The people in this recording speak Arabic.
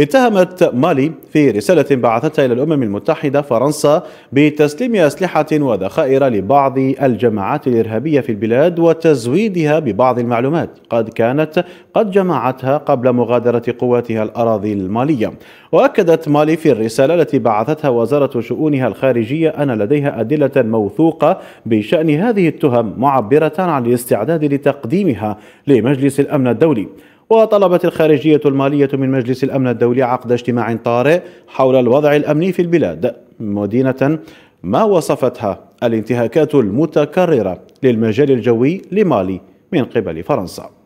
اتهمت مالي في رسالة بعثتها إلى الأمم المتحدة فرنسا بتسليم أسلحة وذخائر لبعض الجماعات الإرهابية في البلاد وتزويدها ببعض المعلومات قد كانت قد جمعتها قبل مغادرة قواتها الأراضي المالية وأكدت مالي في الرسالة التي بعثتها وزارة شؤونها الخارجية أن لديها أدلة موثوقة بشأن هذه التهم معبرة عن الاستعداد لتقديمها لمجلس الأمن الدولي وطلبت الخارجية المالية من مجلس الأمن الدولي عقد اجتماع طارئ حول الوضع الأمني في البلاد مدينة ما وصفتها الانتهاكات المتكررة للمجال الجوي لمالي من قبل فرنسا